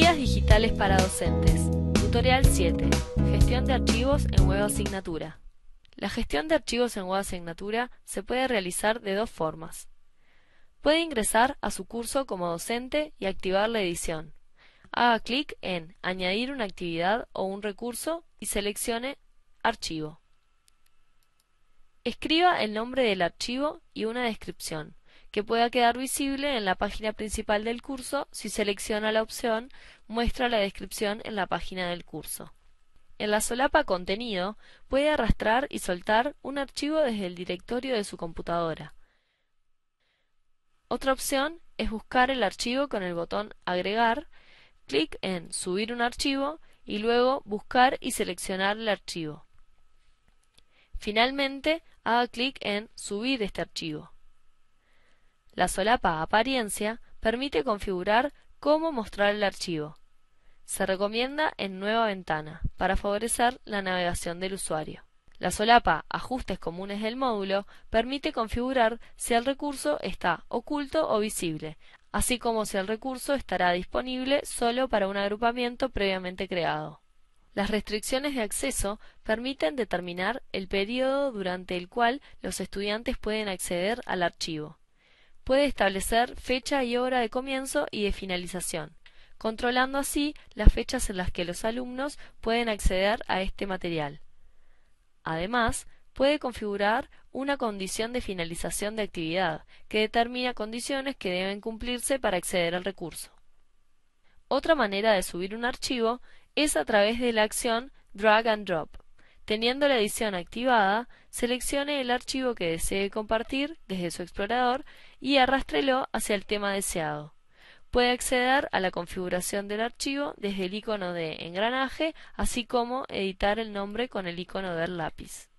Guías digitales para docentes. Tutorial 7. Gestión de archivos en web asignatura. La gestión de archivos en web asignatura se puede realizar de dos formas. Puede ingresar a su curso como docente y activar la edición. Haga clic en Añadir una actividad o un recurso y seleccione Archivo. Escriba el nombre del archivo y una descripción que pueda quedar visible en la página principal del curso si selecciona la opción Muestra la descripción en la página del curso. En la solapa Contenido puede arrastrar y soltar un archivo desde el directorio de su computadora. Otra opción es buscar el archivo con el botón Agregar, clic en Subir un archivo y luego buscar y seleccionar el archivo. Finalmente, haga clic en Subir este archivo. La solapa Apariencia permite configurar cómo mostrar el archivo. Se recomienda en Nueva ventana para favorecer la navegación del usuario. La solapa Ajustes comunes del módulo permite configurar si el recurso está oculto o visible, así como si el recurso estará disponible solo para un agrupamiento previamente creado. Las restricciones de acceso permiten determinar el periodo durante el cual los estudiantes pueden acceder al archivo puede establecer fecha y hora de comienzo y de finalización, controlando así las fechas en las que los alumnos pueden acceder a este material. Además, puede configurar una condición de finalización de actividad, que determina condiciones que deben cumplirse para acceder al recurso. Otra manera de subir un archivo es a través de la acción drag and drop, Teniendo la edición activada, seleccione el archivo que desee compartir desde su explorador y arrástrelo hacia el tema deseado. Puede acceder a la configuración del archivo desde el icono de engranaje, así como editar el nombre con el icono del lápiz.